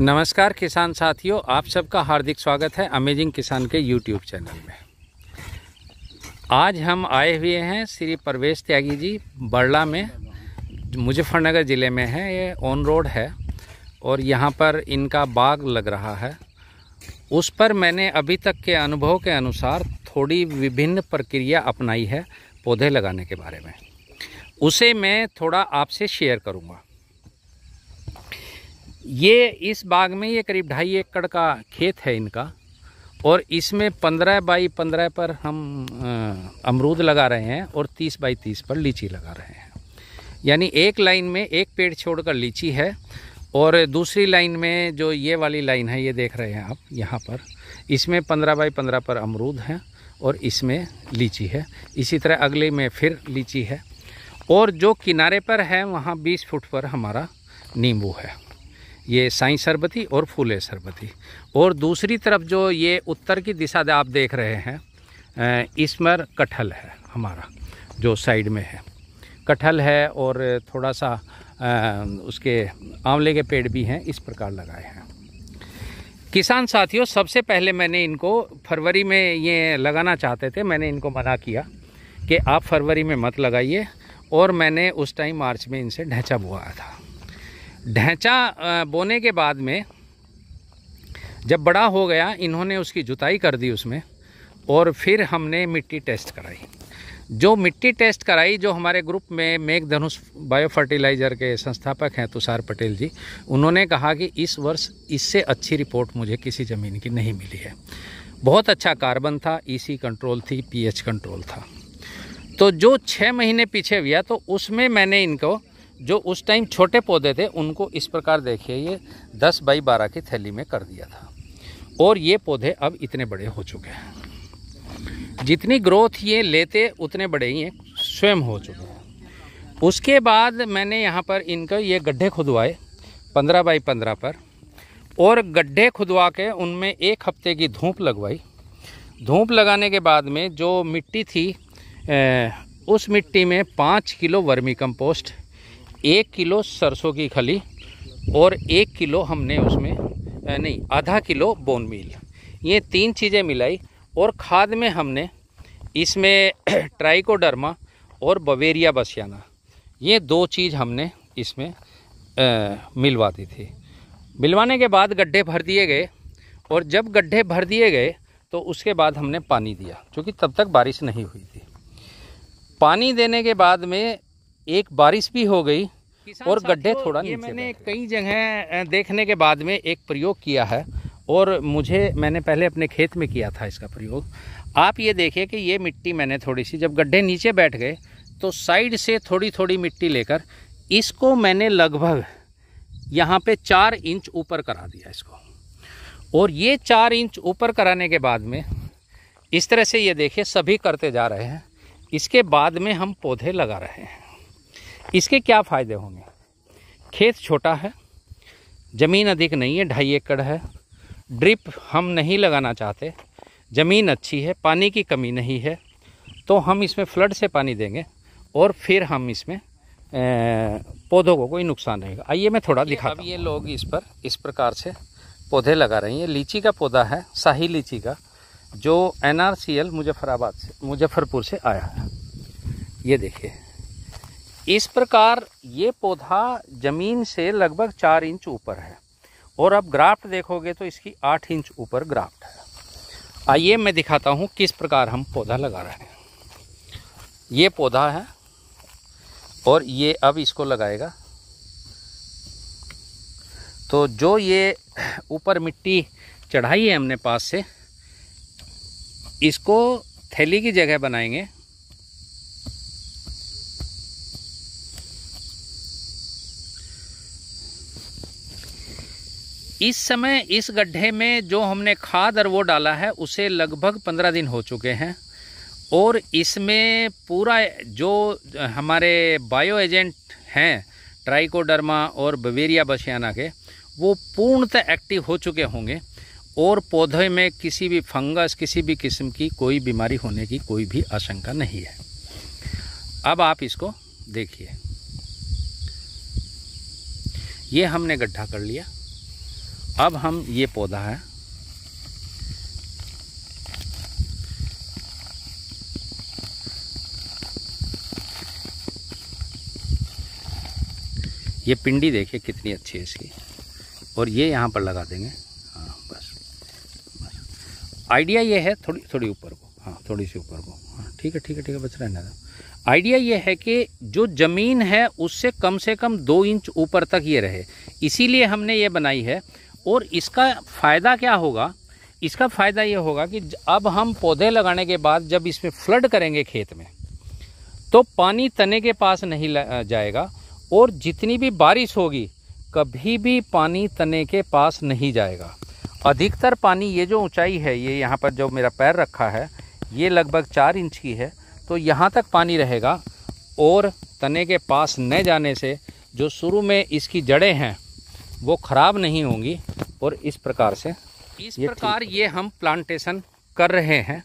नमस्कार किसान साथियों आप सबका हार्दिक स्वागत है अमेजिंग किसान के यूट्यूब चैनल में आज हम आए हुए हैं श्री परवेश त्यागी जी बड़ला में मुजफ्फरनगर ज़िले में है ये ऑन रोड है और यहाँ पर इनका बाग लग रहा है उस पर मैंने अभी तक के अनुभव के अनुसार थोड़ी विभिन्न प्रक्रिया अपनाई है पौधे लगाने के बारे में उसे मैं थोड़ा आपसे शेयर करूँगा ये इस बाग में ये करीब ढाई एकड़ का खेत है इनका और इसमें पंद्रह बाई पंद्रह पर हम अमरूद लगा रहे हैं और तीस बाई तीस पर लीची लगा रहे हैं यानी एक लाइन में एक पेड़ छोड़कर लीची है और दूसरी लाइन में जो ये वाली लाइन है ये देख रहे हैं आप यहाँ पर इसमें पंद्रह बाई पंद्रह पर अमरूद हैं और इसमें लीची है इसी तरह अगले में फिर लीची है और जो किनारे पर है वहाँ बीस फुट पर हमारा नींबू है ये साई सरबती और फूले सरबती और दूसरी तरफ जो ये उत्तर की दिशा आप देख रहे हैं इसमें कटहल है हमारा जो साइड में है कटहल है और थोड़ा सा उसके आंवले के पेड़ भी हैं इस प्रकार लगाए हैं किसान साथियों सबसे पहले मैंने इनको फरवरी में ये लगाना चाहते थे मैंने इनको मना किया कि आप फरवरी में मत लगाइए और मैंने उस टाइम मार्च में इनसे ढेंचा बुआया था ढैचा बोने के बाद में जब बड़ा हो गया इन्होंने उसकी जुताई कर दी उसमें और फिर हमने मिट्टी टेस्ट कराई जो मिट्टी टेस्ट कराई जो हमारे ग्रुप में मेघ धनुष बायो फर्टिलाइज़र के संस्थापक हैं तुषार पटेल जी उन्होंने कहा कि इस वर्ष इससे अच्छी रिपोर्ट मुझे किसी ज़मीन की नहीं मिली है बहुत अच्छा कार्बन था ईसी e कंट्रोल थी पीएच कंट्रोल था तो जो छः महीने पीछे हुआ तो उसमें मैंने इनको जो उस टाइम छोटे पौधे थे उनको इस प्रकार देखिए ये दस बाई बारह की थैली में कर दिया था और ये पौधे अब इतने बड़े हो चुके हैं जितनी ग्रोथ ये लेते उतने बड़े ही हैं स्वयं हो चुके हैं उसके बाद मैंने यहाँ पर इनका ये गड्ढे खुदवाए पंद्रह बाई पंद्रह पर और गड्ढे खुदवा के उनमें एक हफ्ते की धूप लगवाई धूप लगाने के बाद में जो मिट्टी थी ए, उस मिट्टी में पाँच किलो वर्मी कंपोस्ट एक किलो सरसों की खली और एक किलो हमने उसमें नहीं आधा किलो बोन मील ये तीन चीज़ें मिलाई और खाद में हमने इसमें ट्राइकोडर्मा और बवेरिया बसियाना ये दो चीज़ हमने इसमें मिलवा दी थी मिलवाने के बाद गड्ढे भर दिए गए और जब गड्ढे भर दिए गए तो उसके बाद हमने पानी दिया क्योंकि तब तक बारिश नहीं हुई थी पानी देने के बाद में एक बारिश भी हो गई और गड्ढे थोड़ा ये मैंने कई जगह देखने के बाद में एक प्रयोग किया है और मुझे मैंने पहले अपने खेत में किया था इसका प्रयोग आप ये देखिए कि ये मिट्टी मैंने थोड़ी सी जब गड्ढे नीचे बैठ गए तो साइड से थोड़ी थोड़ी मिट्टी लेकर इसको मैंने लगभग यहाँ पे चार इंच ऊपर करा दिया इसको और ये चार इंच ऊपर कराने के बाद में इस तरह से ये देखिए सभी करते जा रहे हैं इसके बाद में हम पौधे लगा रहे हैं इसके क्या फ़ायदे होंगे खेत छोटा है ज़मीन अधिक नहीं है ढाई एकड़ है ड्रिप हम नहीं लगाना चाहते ज़मीन अच्छी है पानी की कमी नहीं है तो हम इसमें फ्लड से पानी देंगे और फिर हम इसमें पौधों को कोई नुकसान रहेगा आइए मैं थोड़ा दिखा अब ये लोग इस पर इस प्रकार से पौधे लगा रहे हैं ये लीची का पौधा है शाही लीची का जो एन मुजफ्फराबाद से मुजफ्फरपुर से आया है ये देखिए इस प्रकार ये पौधा ज़मीन से लगभग चार इंच ऊपर है और अब ग्राफ्ट देखोगे तो इसकी आठ इंच ऊपर ग्राफ्ट है आइए मैं दिखाता हूँ किस प्रकार हम पौधा लगा रहे हैं ये पौधा है और ये अब इसको लगाएगा तो जो ये ऊपर मिट्टी चढ़ाई है हमने पास से इसको थैली की जगह बनाएंगे इस समय इस गड्ढे में जो हमने खाद और वो डाला है उसे लगभग पंद्रह दिन हो चुके हैं और इसमें पूरा जो हमारे बायो एजेंट हैं ट्राइकोडर्मा और बवेरिया बशियाना के वो पूर्णतः एक्टिव हो चुके होंगे और पौधे में किसी भी फंगस किसी भी किस्म की कोई बीमारी होने की कोई भी आशंका नहीं है अब आप इसको देखिए ये हमने गड्ढा कर लिया अब हम ये पौधा है ये पिंडी देखिए कितनी अच्छी है इसकी और ये यहाँ पर लगा देंगे हाँ बस बस आइडिया ये है थोड़ी थोड़ी ऊपर को हाँ थोड़ी सी ऊपर को हाँ ठीक है ठीक है ठीक है बच रहने दो आइडिया ये है कि जो ज़मीन है उससे कम से कम दो इंच ऊपर तक ये रहे इसीलिए हमने ये बनाई है और इसका फ़ायदा क्या होगा इसका फ़ायदा ये होगा कि अब हम पौधे लगाने के बाद जब इसमें फ्लड करेंगे खेत में तो पानी तने के पास नहीं जाएगा और जितनी भी बारिश होगी कभी भी पानी तने के पास नहीं जाएगा अधिकतर पानी ये जो ऊंचाई है ये यहाँ पर जो मेरा पैर रखा है ये लगभग चार इंच की है तो यहाँ तक पानी रहेगा और तने के पास न जाने से जो शुरू में इसकी जड़ें हैं वो ख़राब नहीं होंगी और इस प्रकार से इस ये प्रकार ये हम प्लांटेशन कर रहे हैं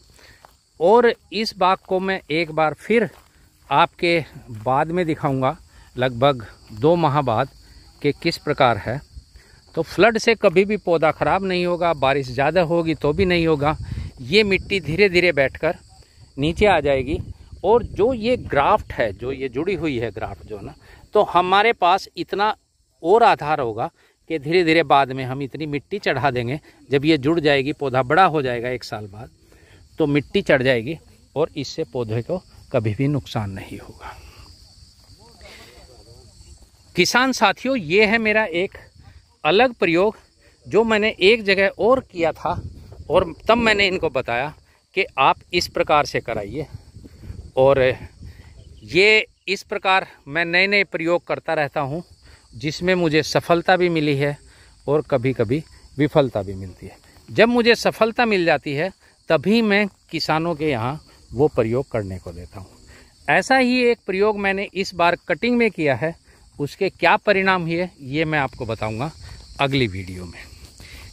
और इस बाग को मैं एक बार फिर आपके बाद में दिखाऊंगा लगभग दो माह बाद के किस प्रकार है तो फ्लड से कभी भी पौधा ख़राब नहीं होगा बारिश ज़्यादा होगी तो भी नहीं होगा ये मिट्टी धीरे धीरे बैठकर नीचे आ जाएगी और जो ये ग्राफ्ट है जो ये जुड़ी हुई है ग्राफ्ट जो ना तो हमारे पास इतना और आधार होगा कि धीरे धीरे बाद में हम इतनी मिट्टी चढ़ा देंगे जब ये जुड़ जाएगी पौधा बड़ा हो जाएगा एक साल बाद तो मिट्टी चढ़ जाएगी और इससे पौधे को कभी भी नुकसान नहीं होगा किसान साथियों ये है मेरा एक अलग प्रयोग जो मैंने एक जगह और किया था और तब मैंने इनको बताया कि आप इस प्रकार से कराइए और ये इस प्रकार मैं नए नए प्रयोग करता रहता हूँ जिसमें मुझे सफलता भी मिली है और कभी कभी विफलता भी मिलती है जब मुझे सफलता मिल जाती है तभी मैं किसानों के यहाँ वो प्रयोग करने को देता हूँ ऐसा ही एक प्रयोग मैंने इस बार कटिंग में किया है उसके क्या परिणाम हुए ये मैं आपको बताऊँगा अगली वीडियो में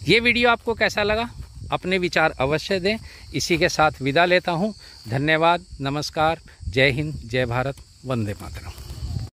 ये वीडियो आपको कैसा लगा अपने विचार अवश्य दें इसी के साथ विदा लेता हूँ धन्यवाद नमस्कार जय हिंद जय भारत वंदे मातरम